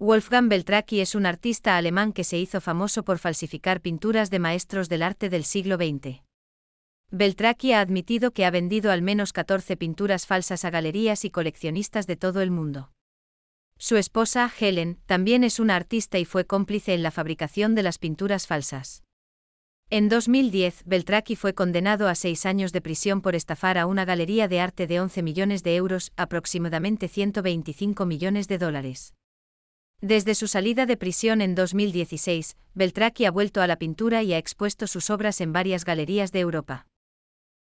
Wolfgang Beltraki es un artista alemán que se hizo famoso por falsificar pinturas de maestros del arte del siglo XX. Beltraki ha admitido que ha vendido al menos 14 pinturas falsas a galerías y coleccionistas de todo el mundo. Su esposa, Helen, también es una artista y fue cómplice en la fabricación de las pinturas falsas. En 2010, Beltraki fue condenado a seis años de prisión por estafar a una galería de arte de 11 millones de euros, aproximadamente 125 millones de dólares. Desde su salida de prisión en 2016, Beltraki ha vuelto a la pintura y ha expuesto sus obras en varias galerías de Europa.